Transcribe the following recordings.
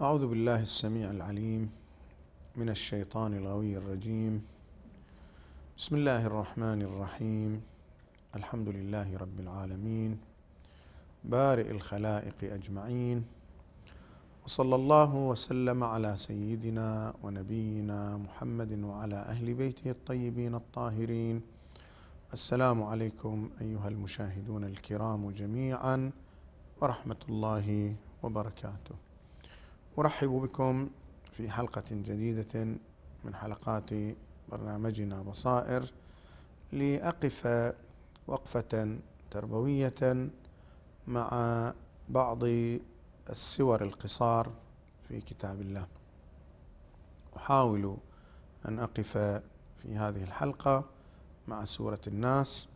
أعوذ بالله السميع العليم من الشيطان الغوي الرجيم بسم الله الرحمن الرحيم الحمد لله رب العالمين بارئ الخلائق أجمعين وصلى الله وسلم على سيدنا ونبينا محمد وعلى أهل بيته الطيبين الطاهرين السلام عليكم أيها المشاهدون الكرام جميعا ورحمة الله وبركاته أرحب بكم في حلقة جديدة من حلقات برنامجنا بصائر لأقف وقفة تربوية مع بعض السور القصار في كتاب الله أحاول أن أقف في هذه الحلقة مع سورة الناس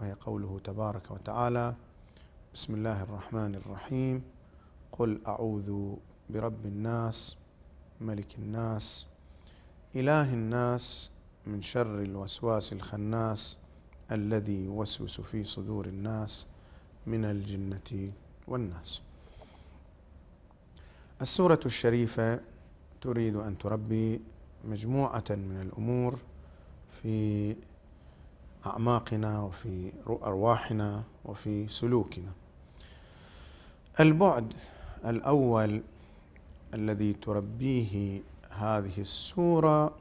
وهي قوله تبارك وتعالى بسم الله الرحمن الرحيم قل أعوذ برب الناس ملك الناس إله الناس من شر الوسواس الخناس الذي يوسوس في صدور الناس من الجنة والناس السورة الشريفة تريد أن تربي مجموعة من الأمور في أعماقنا وفي أرواحنا وفي سلوكنا البعد الأول الذي تربيه هذه السوره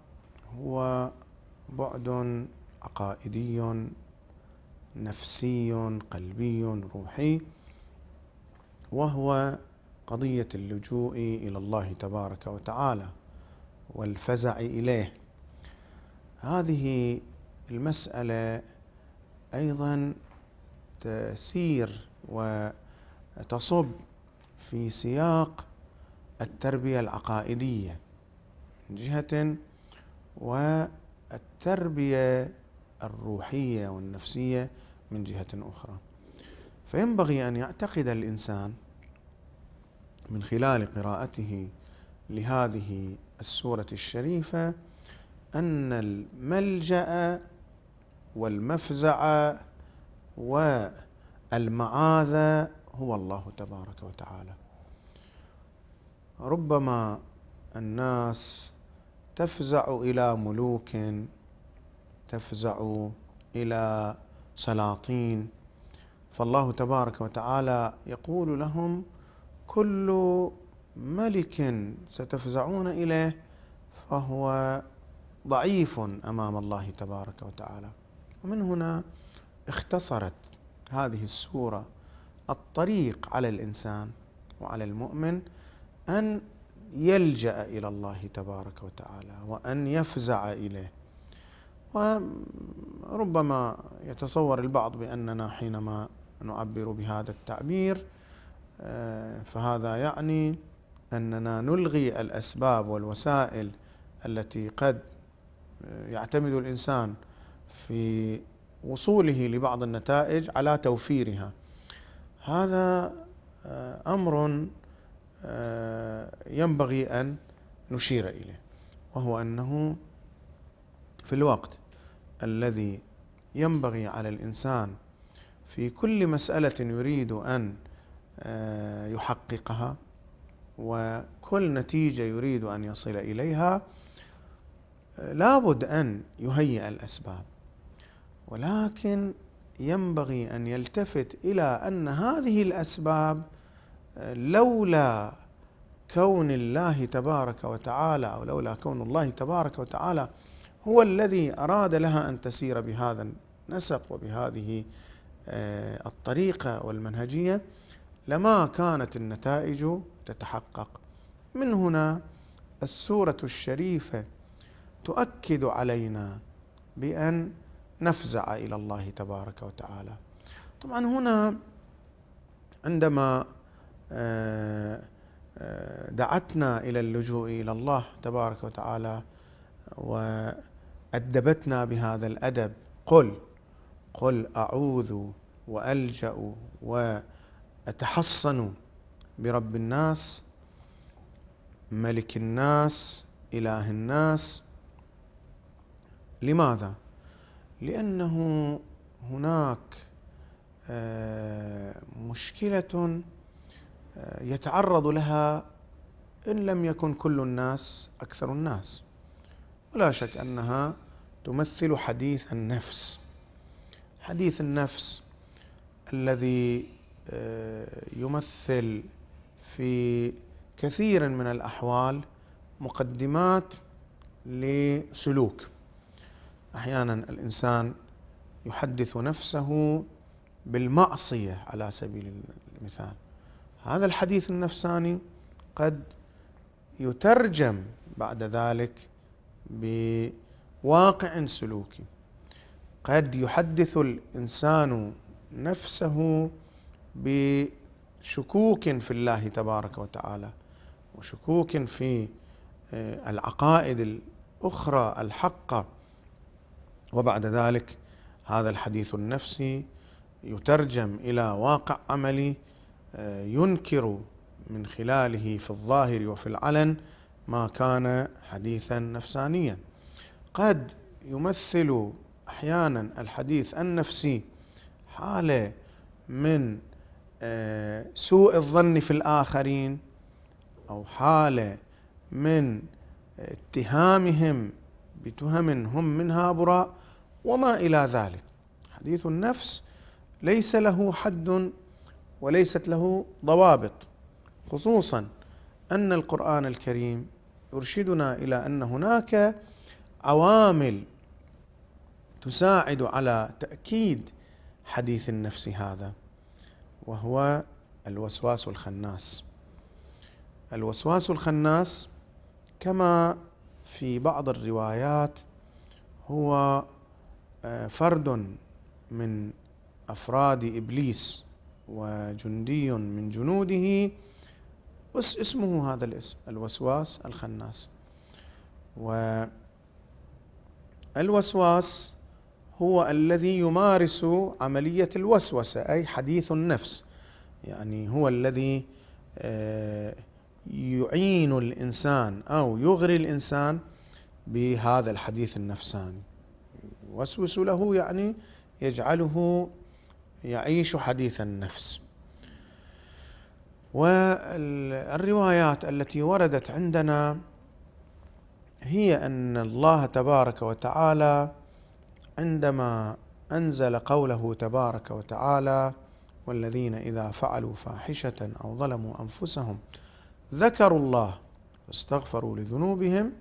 هو بعد عقائدي نفسي قلبي روحي وهو قضيه اللجوء الى الله تبارك وتعالى والفزع اليه هذه المساله ايضا تسير وتصب في سياق التربية العقائدية من جهة والتربية الروحية والنفسية من جهة أخرى فينبغي أن يعتقد الإنسان من خلال قراءته لهذه السورة الشريفة أن الملجأ والمفزع والمعاذ هو الله تبارك وتعالى ربما الناس تفزع الى ملوك تفزع الى سلاطين فالله تبارك وتعالى يقول لهم كل ملك ستفزعون اليه فهو ضعيف امام الله تبارك وتعالى ومن هنا اختصرت هذه السوره الطريق على الانسان وعلى المؤمن أن يلجأ إلى الله تبارك وتعالى وأن يفزع إليه وربما يتصور البعض بأننا حينما نعبر بهذا التعبير آه، فهذا يعني أننا نلغي الأسباب والوسائل التي قد يعتمد الإنسان في وصوله لبعض النتائج على توفيرها هذا آه، امر آه، ينبغي أن نشير إليه وهو أنه في الوقت الذي ينبغي على الإنسان في كل مسألة يريد أن آه، يحققها وكل نتيجة يريد أن يصل إليها لابد أن يهيئ الأسباب ولكن ينبغي أن يلتفت إلى أن هذه الأسباب لولا كون الله تبارك وتعالى او لولا كون الله تبارك وتعالى هو الذي اراد لها ان تسير بهذا النسق وبهذه آه، الطريقه والمنهجيه لما كانت النتائج تتحقق من هنا السوره الشريفه تؤكد علينا بان نفزع الى الله تبارك وتعالى طبعا هنا عندما آه، آه، دعتنا الى اللجوء الى الله تبارك وتعالى وادبتنا بهذا الادب قل قل اعوذ والجا واتحصن برب الناس ملك الناس اله الناس لماذا لانه هناك آه، مشكله يتعرض لها ان لم يكن كل الناس اكثر الناس ولا شك انها تمثل حديث النفس حديث النفس الذي آه، يمثل في كثير من الاحوال مقدمات لسلوك احيانا الانسان يحدث نفسه بالمعصيه على سبيل المثال هذا الحديث النفساني قد يترجم بعد ذلك بواقع سلوكي قد يحدث الانسان نفسه بشكوك في الله تبارك وتعالى وشكوك في آه، العقائد الاخرى الحقه وبعد ذلك هذا الحديث النفسي يترجم الى واقع عملي آه، ينكر من خلاله في الظاهر وفي العلن ما كان حديثا نفسانيا قد يمثل احيانا الحديث النفسي حاله من آه، سوء الظن في الاخرين او حاله من اتهامهم بتهم هم منها براء وما الى ذلك حديث النفس ليس له حد وليست له ضوابط خصوصا ان القران الكريم يرشدنا الى ان هناك عوامل تساعد على تاكيد حديث النفس هذا وهو الوسواس الخناس الوسواس الخناس كما في بعض الروايات هو آه، فرد من افراد ابليس وجندي من جنوده اسمه هذا الاسم الوسواس الخناس والوسواس هو الذي يمارس عملية الوسوسة أي حديث النفس يعني هو الذي آه، يعين الإنسان أو يغري الإنسان بهذا الحديث النفساني يوسوس له يعني يجعله يعيش حديث النفس والروايات التي وردت عندنا هي ان الله تبارك وتعالى عندما انزل قوله تبارك وتعالى والذين اذا فعلوا فاحشه او ظلموا انفسهم ذكروا الله واستغفروا لذنوبهم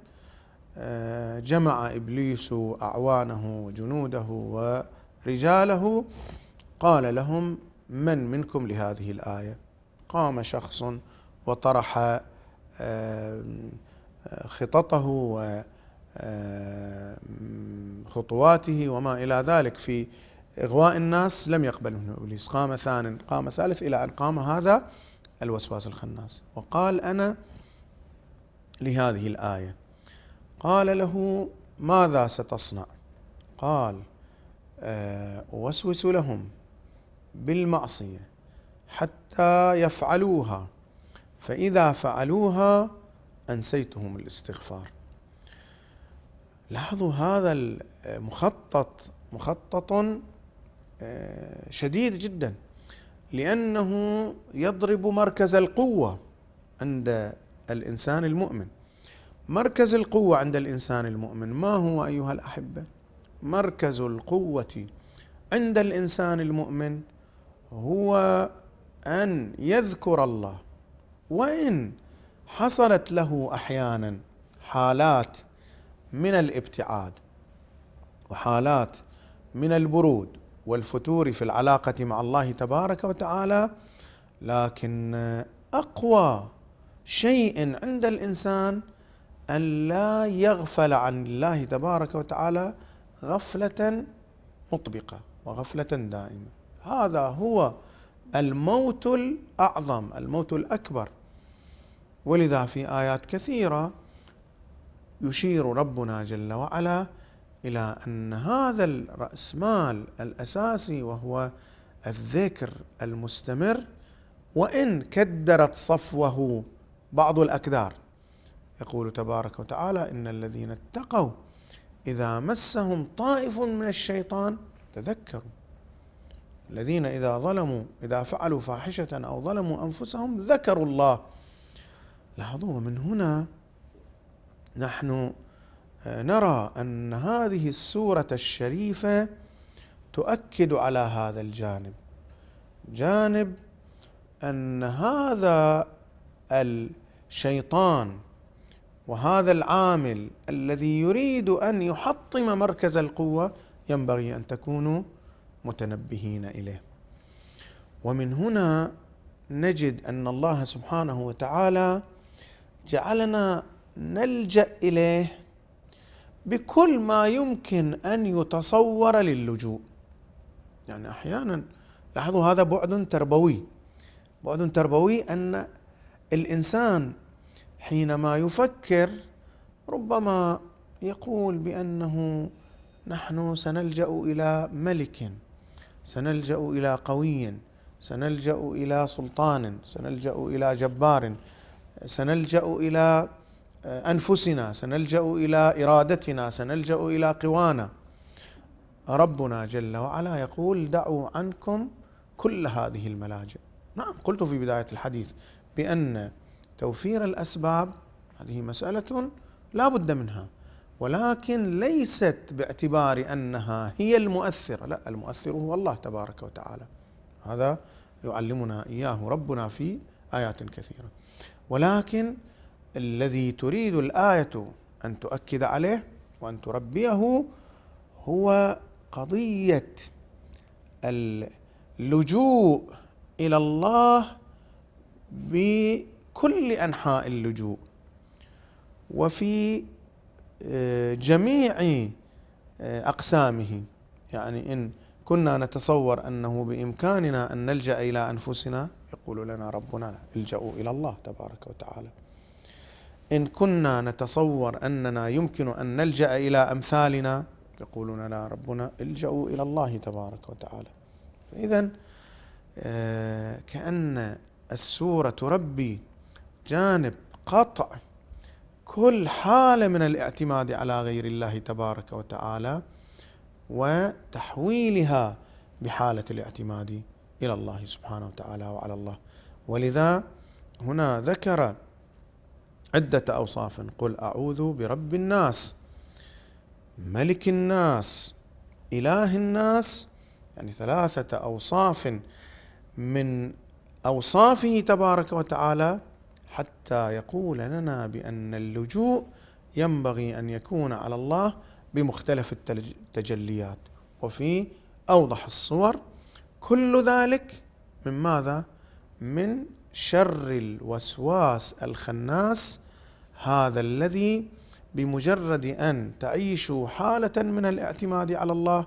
آه، جمع ابليس اعوانه وجنوده ورجاله قال لهم من منكم لهذه الايه قام شخص وطرح آه، آه، خططه وخطواته آه، وما الى ذلك في اغواء الناس لم يقبل منه ابليس قام ثان قام ثالث الى ان قام هذا الوسواس الخناس وقال انا لهذه الايه قال له ماذا ستصنع قال أوسوس لهم بالمعصية حتى يفعلوها فإذا فعلوها أنسيتهم الاستغفار لاحظوا هذا المخطط مخطط آه، شديد جدا لأنه يضرب مركز القوة عند الإنسان المؤمن مركز القوة عند الإنسان المؤمن ما هو أيها الأحبة؟ مركز القوة عند الإنسان المؤمن هو ان يذكر الله وان حصلت له احيانا حالات من الابتعاد وحالات من البرود والفتور في العلاقه مع الله تبارك وتعالى لكن اقوى شيء عند الانسان ان لا يغفل عن الله تبارك وتعالى غفله مطبقه وغفله دائمه هذا هو الموت الاعظم الموت الاكبر ولذا في ايات كثيره يشير ربنا جل وعلا الى ان هذا الراسمال الاساسي وهو الذكر المستمر وان كدرت صفوه بعض الاكدار يقول تبارك وتعالى ان الذين اتقوا اذا مسهم طائف من الشيطان تذكروا الذين إذا ظلموا إذا فعلوا فاحشة أو ظلموا أنفسهم ذكروا الله لاحظوا ومن هنا نحن آه، نرى أن هذه السورة الشريفة تؤكد على هذا الجانب جانب أن هذا الشيطان وهذا العامل الذي يريد أن يحطم مركز القوة ينبغي أن تكونوا متنبهين اليه ومن هنا نجد ان الله سبحانه وتعالى جعلنا نلجا اليه بكل ما يمكن ان يتصور للجوء يعني احيانا لاحظوا هذا بعد تربوي بعد تربوي ان الانسان حينما يفكر ربما يقول بانه نحن سنلجا الى ملك سنلجا الى قوي سنلجا الى سلطان سنلجا الى جبار سنلجا الى انفسنا سنلجا الى ارادتنا سنلجا الى قوانا ربنا جل وعلا يقول دعوا عنكم كل هذه الملاجئ نعم قلت في بدايه الحديث بان توفير الاسباب هذه مساله لا بد منها ولكن ليست باعتبار انها هي المؤثره لا المؤثر هو الله تبارك وتعالى هذا يعلمنا اياه ربنا في ايات كثيره ولكن الذي تريد الايه ان تؤكد عليه وان تربيه هو قضيه اللجوء الى الله بكل انحاء اللجوء وفي جميع آه، أقسامه يعني إن كنا نتصور أنه بإمكاننا أن نلجأ إلى أنفسنا يقول لنا ربنا الجأوا إلى الله تبارك وتعالى إن كنا نتصور أننا يمكن أن نلجأ إلى أمثالنا يقول لنا ربنا الجأوا إلى الله تبارك وتعالى إذا آه، كأن السورة تربي جانب قطع كل حالة من الاعتماد على غير الله تبارك وتعالى وتحويلها بحالة الاعتماد إلى الله سبحانه وتعالى وعلى الله ولذا هنا ذكر عدة أوصاف قل أعوذ برب الناس ملك الناس إله الناس يعني ثلاثة أوصاف من أوصافه تبارك وتعالى حتى يقول لنا بأن اللجوء ينبغي أن يكون على الله بمختلف التجليات وفي أوضح الصور كل ذلك من ماذا؟ من شر الوسواس الخناس هذا الذي بمجرد أن تعيشوا حالة من الاعتماد على الله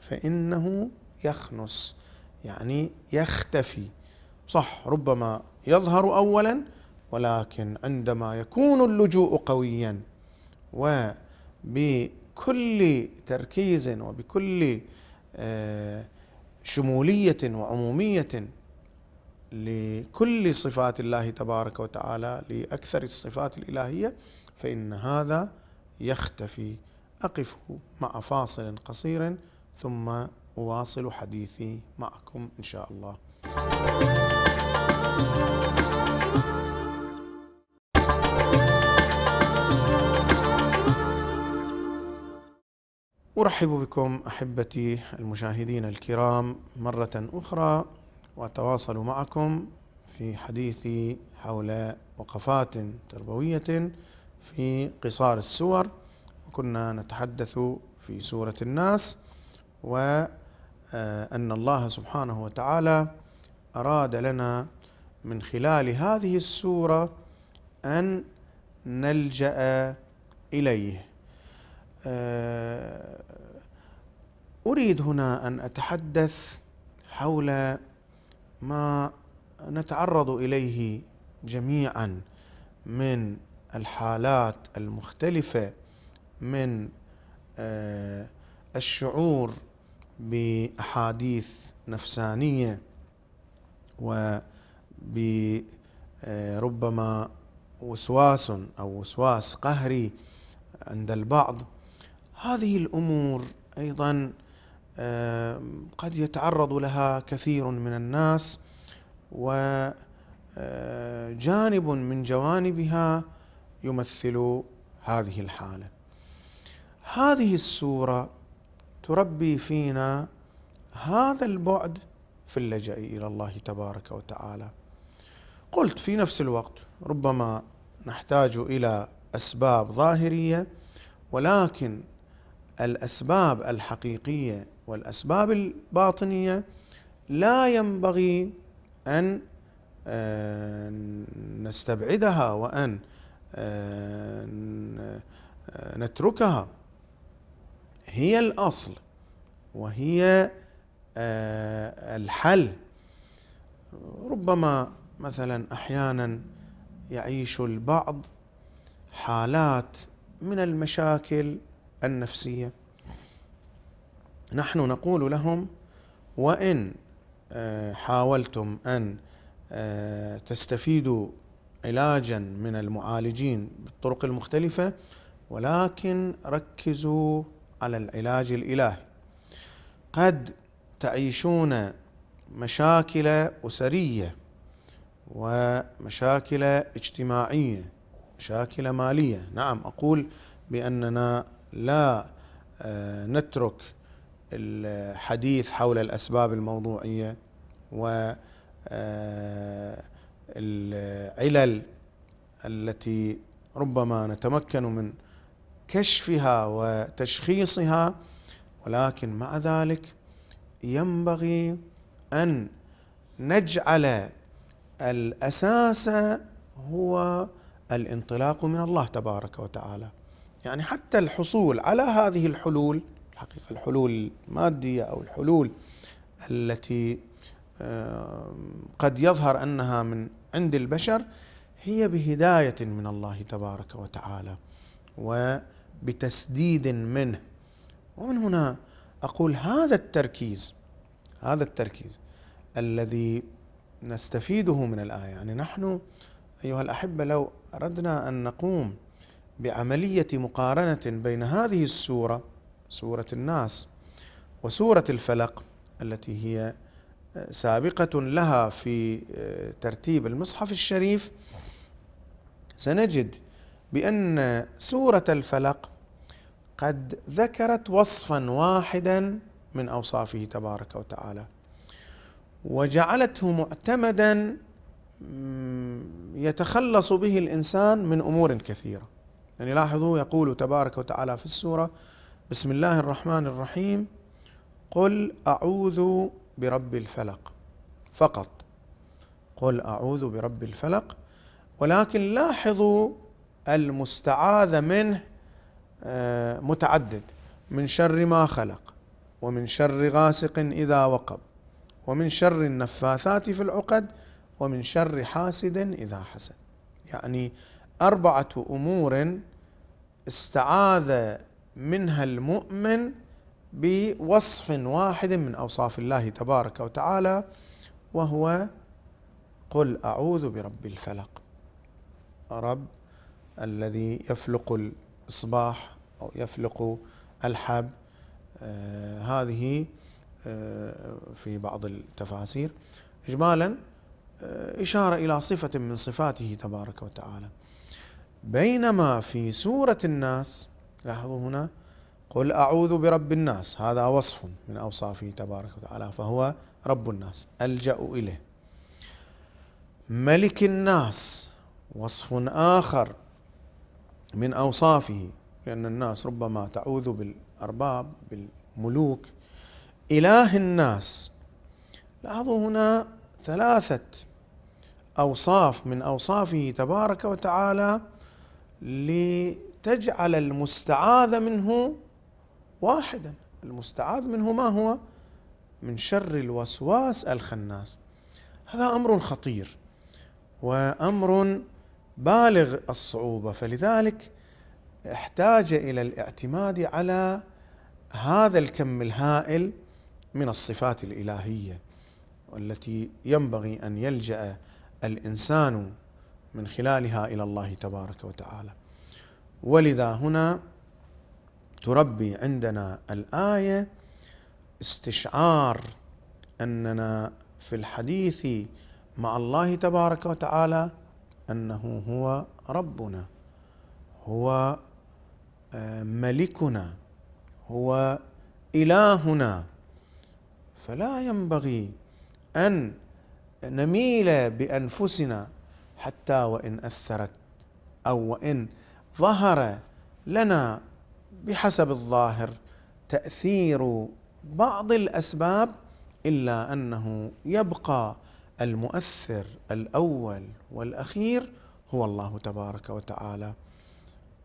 فإنه يخنس يعني يختفي صح ربما يظهر أولاً ولكن عندما يكون اللجوء قويا وبكل تركيز وبكل آه، شموليه وعموميه لكل صفات الله تبارك وتعالى لاكثر الصفات الالهيه فان هذا يختفي اقف مع فاصل قصير ثم اواصل حديثي معكم ان شاء الله. ارحب بكم احبتي المشاهدين الكرام مره اخرى واتواصل معكم في حديثي حول وقفات تربويه في قصار السور وكنا نتحدث في سوره الناس وان الله سبحانه وتعالى اراد لنا من خلال هذه السوره ان نلجا اليه آه، اريد هنا ان اتحدث حول ما نتعرض اليه جميعا من الحالات المختلفه من آه، الشعور باحاديث نفسانيه وربما آه، وسواس او وسواس قهري عند البعض هذه الامور ايضا قد يتعرض لها كثير من الناس وجانب من جوانبها يمثل هذه الحاله هذه السوره تربي فينا هذا البعد في اللجا الى الله تبارك وتعالى قلت في نفس الوقت ربما نحتاج الى اسباب ظاهريه ولكن الاسباب الحقيقيه والاسباب الباطنيه لا ينبغي ان آه، نستبعدها وان آه، آه، نتركها هي الاصل وهي الحل ربما مثلا احيانا يعيش البعض حالات من المشاكل النفسيه نحن نقول لهم وان آه، حاولتم ان آه، تستفيدوا علاجا من المعالجين بالطرق المختلفه ولكن ركزوا على العلاج الالهي قد تعيشون مشاكل اسريه ومشاكل اجتماعيه مشاكل ماليه نعم اقول باننا لا آه، نترك الحديث حول الأسباب الموضوعية والعلل آه، التي ربما نتمكن من كشفها وتشخيصها ولكن مع ذلك ينبغي ان نجعل الاساس هو الانطلاق من الله تبارك وتعالى يعني حتى الحصول على هذه الحلول الحقيقة الحلول المادية أو الحلول التي قد يظهر أنها من عند البشر هي بهداية من الله تبارك وتعالى وبتسديد منه ومن هنا أقول هذا التركيز هذا التركيز الذي نستفيده من الآية يعني نحن أيها الأحبة لو أردنا أن نقوم بعملية مقارنة بين هذه السورة سورة الناس وسورة الفلق التي هي آه، سابقة لها في آه، ترتيب المصحف الشريف سنجد بأن سورة الفلق قد ذكرت وصفا واحدا من أوصافه تبارك وتعالى وجعلته معتمدا يتخلص به الإنسان من أمور كثيرة يعني لاحظوا يقول تبارك وتعالى في السورة بسم الله الرحمن الرحيم قل أعوذ برب الفلق فقط قل أعوذ برب الفلق ولكن لاحظوا المستعاذ منه آه، متعدد من شر ما خلق ومن شر غاسق إذا وقب ومن شر النفاثات في العقد ومن شر حاسد إذا حسد يعني أربعة أمور استعاذ منها المؤمن بوصف واحد من اوصاف الله تبارك وتعالى وهو قل اعوذ برب الفلق رب الذي يفلق الاصباح او يفلق الحب آه هذه آه في بعض التفاسير اجمالا آه اشاره الى صفه من صفاته تبارك وتعالى بينما في سورة الناس لاحظوا هنا قل أعوذ برب الناس هذا وصف من أوصافه تبارك وتعالى فهو رب الناس ألجأ إليه ملك الناس وصف آخر من أوصافه لأن الناس ربما تعوذ بالأرباب بالملوك إله الناس لاحظوا هنا ثلاثة أوصاف من أوصافه تبارك وتعالى لتجعل المستعاذ منه واحدا المستعاذ منه ما هو من شر الوسواس الخناس هذا امر خطير وامر بالغ الصعوبه فلذلك احتاج الى الاعتماد على هذا الكم الهائل من الصفات الالهيه والتي ينبغي ان يلجا الانسان من خلالها الى الله تبارك وتعالى ولذا هنا تربي عندنا الايه استشعار اننا في الحديث مع الله تبارك وتعالى انه هو ربنا هو آه، ملكنا هو الهنا فلا ينبغي ان نميل بانفسنا حتى وان اثرت او وان ظهر لنا بحسب الظاهر تاثير بعض الاسباب الا انه يبقى المؤثر الاول والاخير هو الله تبارك وتعالى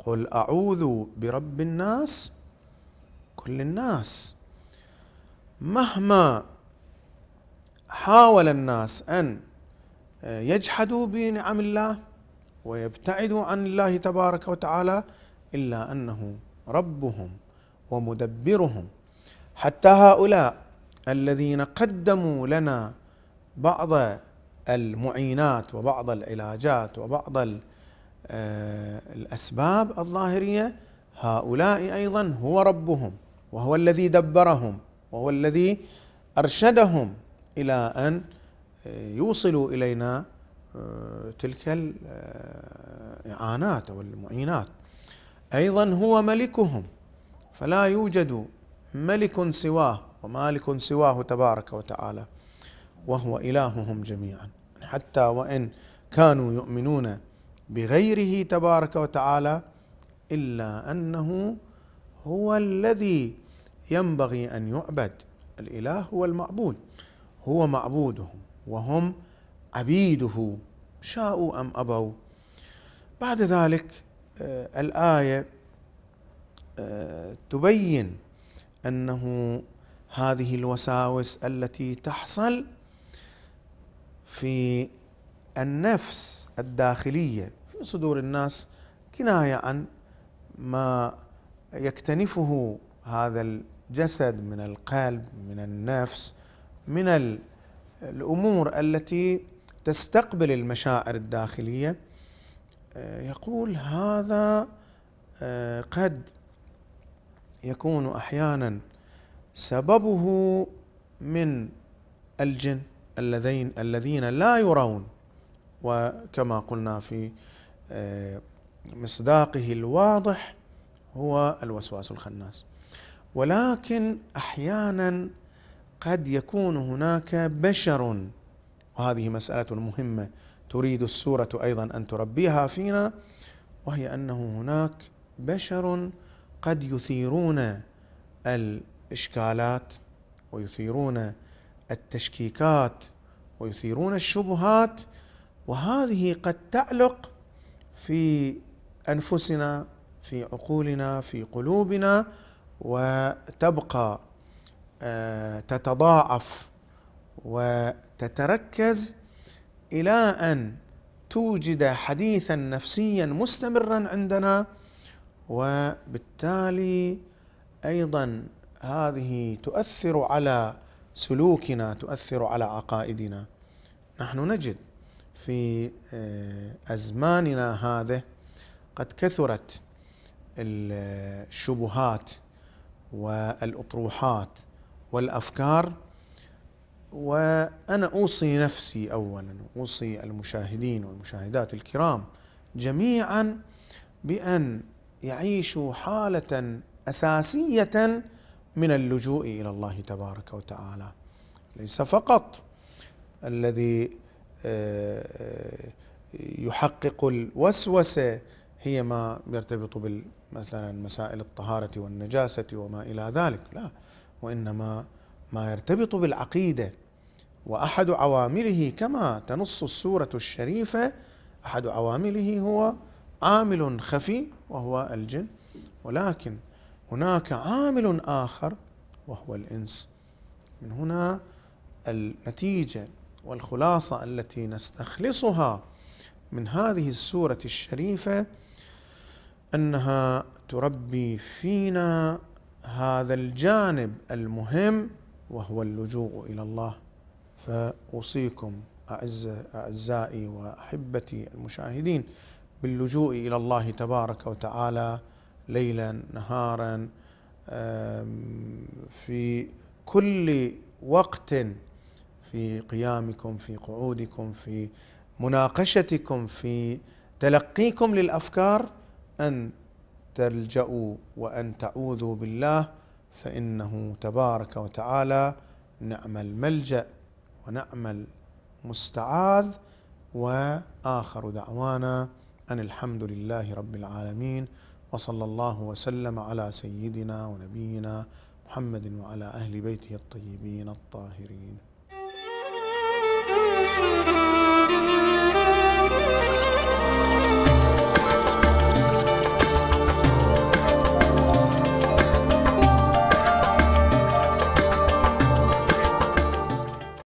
قل اعوذ برب الناس كل الناس مهما حاول الناس ان يجحد بنعم الله ويبتعد عن الله تبارك وتعالى الا انه ربهم ومدبرهم حتى هؤلاء الذين قدموا لنا بعض المعينات وبعض العلاجات وبعض آه، الاسباب الظاهريه هؤلاء ايضا هو ربهم وهو الذي دبرهم وهو الذي ارشدهم الى ان يوصلوا الينا آه، تلك الاعانات او المعينات ايضا هو ملكهم فلا يوجد ملك سواه ومالك سواه تبارك وتعالى وهو الههم جميعا حتى وان كانوا يؤمنون بغيره تبارك وتعالى الا انه هو الذي ينبغي ان يعبد الاله هو المعبود هو معبودهم وهم عبيده شاءوا ام ابوا بعد ذلك آه، الايه آه، تبين انه هذه الوساوس التي تحصل في النفس الداخليه في صدور الناس كنايه عن ما يكتنفه هذا الجسد من القلب من النفس من الامور التي تستقبل المشاعر الداخليه آه، يقول هذا آه، قد يكون احيانا سببه من الجن الذين الذين لا يرون وكما قلنا في آه، مصداقه الواضح هو الوسواس الخناس ولكن احيانا قد يكون هناك بشر وهذه مسألة مهمة تريد السورة أيضا أن تربيها فينا وهي أنه هناك بشر قد يثيرون الإشكالات ويثيرون التشكيكات ويثيرون الشبهات وهذه قد تعلق في أنفسنا في عقولنا في قلوبنا وتبقى آه، تتضاعف وتتركز الى ان توجد حديثا نفسيا مستمرا عندنا وبالتالي ايضا هذه تؤثر على سلوكنا تؤثر على عقائدنا نحن نجد في آه، ازماننا هذه قد كثرت الشبهات والاطروحات والافكار وانا اوصي نفسي اولا اوصي المشاهدين والمشاهدات الكرام جميعا بان يعيشوا حاله اساسيه من اللجوء الى الله تبارك وتعالى ليس فقط الذي آه، آه، يحقق الوسوسه هي ما يرتبط مثلا مسائل الطهاره والنجاسه وما الى ذلك لا وإنما ما يرتبط بالعقيدة وأحد عوامله كما تنص السورة الشريفة أحد عوامله هو عامل خفي وهو الجن ولكن هناك عامل آخر وهو الإنس من هنا النتيجة والخلاصة التي نستخلصها من هذه السورة الشريفة أنها تربي فينا هذا الجانب المهم وهو اللجوء الى الله فاوصيكم اعزائي واحبتي المشاهدين باللجوء الى الله تبارك وتعالى ليلا نهارا في كل وقت في قيامكم في قعودكم في مناقشتكم في تلقيكم للافكار ان تلجأوا وأن تعوذوا بالله فإنه تبارك وتعالى نعم الملجأ ونعم المستعاذ وآخر دعوانا أن الحمد لله رب العالمين وصلى الله وسلم على سيدنا ونبينا محمد وعلى أهل بيته الطيبين الطاهرين